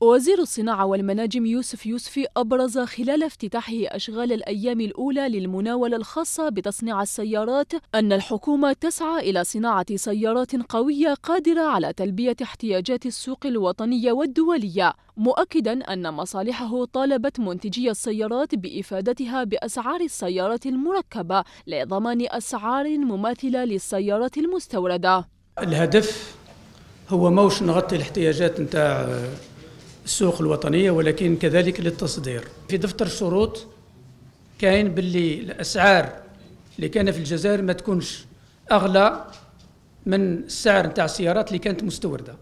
وزير الصناعة والمناجم يوسف يوسفي أبرز خلال افتتاحه أشغال الأيام الأولى للمناولة الخاصة بتصنيع السيارات أن الحكومة تسعى إلى صناعة سيارات قوية قادرة على تلبية احتياجات السوق الوطنية والدولية مؤكدا أن مصالحه طالبت منتجي السيارات بإفادتها بأسعار السيارات المركبة لضمان أسعار مماثلة للسيارات المستوردة الهدف هو موش نغطي الاحتياجات نتاع السوق الوطنية ولكن كذلك للتصدير في دفتر الشروط كاين باللي الأسعار اللي كان في الجزائر ما تكونش أغلى من السعر نتاع السيارات اللي كانت مستورده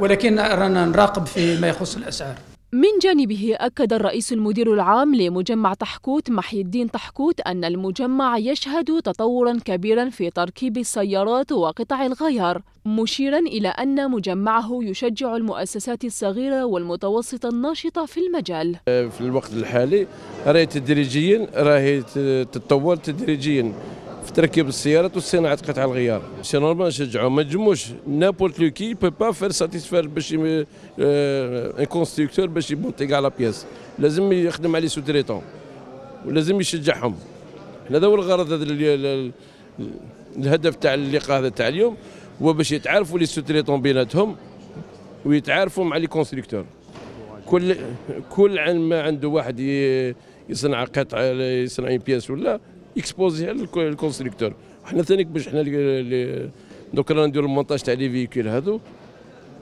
ولكن رانا نراقب في ما يخص الاسعار من جانبه أكد الرئيس المدير العام لمجمع تحكوت محي الدين تحكوت أن المجمع يشهد تطورا كبيرا في تركيب السيارات وقطع الغيار مشيرا إلى أن مجمعه يشجع المؤسسات الصغيرة والمتوسطة الناشطة في المجال في الوقت الحالي راهي تدريجيا راهي تتطور تدريجيا في تركيب السيارات وصناعه قطع الغيار سي نورمال نشجعوا ما نجموش نابورت لو كي با فير ساتيسفير باش ان كونستركتور euh, باش يبونتي كاع لا بياس لازم يخدم عليه تريتون ولازم يشجعهم هذا هو الغرض هذا الهدف تاع اللقاء هذا تاع اليوم هو باش يتعارفوا لي سو تريتون بيناتهم ويتعارفوا مع لي كونستركتور كل كل عن ما عنده واحد يصنع قطعه يصنع بياس ولا اكسبوزيها للكونستركتور حنا ثاني باش حنا دوك رانا نديرو المونتاج تاع لي فيكيل هادو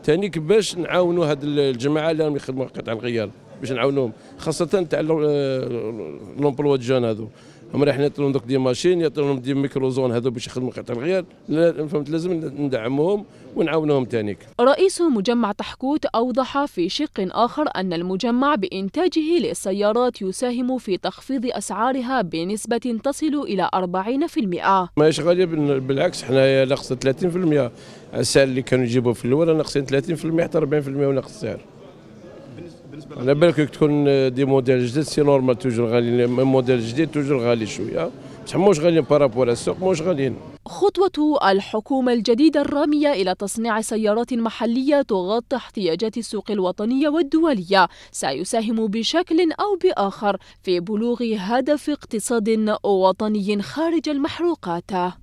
ثاني باش نعاونوا هاد الجماعه اللي راهم يخدموا قطع الغيار باش نعاونوهم خاصه تاع آه، لومبلوا الجون هادو مريحنا يعطيو دوك دي ماشين يعطيو دي ميكروزون هذو باش يخدموا قطع الغيار فهمت لازم ندعموهم ونعاونوهم تانيك رئيس مجمع تحكوت أوضح في شق آخر أن المجمع بإنتاجه للسيارات يساهم في تخفيض أسعارها بنسبة تصل إلى 40% ما غالية بالعكس حنايا نقص 30% السعر اللي كانوا يجيبوه في الأول ناقصين 30% حتى 40% ونقص السعر بالنسبه على بالك تكون دي موديل جديد سي نورمال توجور غاليين موديل جديد توجور غالي شويه بصح موش غاليين بارابور السوق موش غاليين خطوة الحكومة الجديدة الرامية إلى تصنيع سيارات محلية تغطي احتياجات السوق الوطنية والدولية سيساهم بشكل أو بآخر في بلوغ هدف اقتصاد وطني خارج المحروقات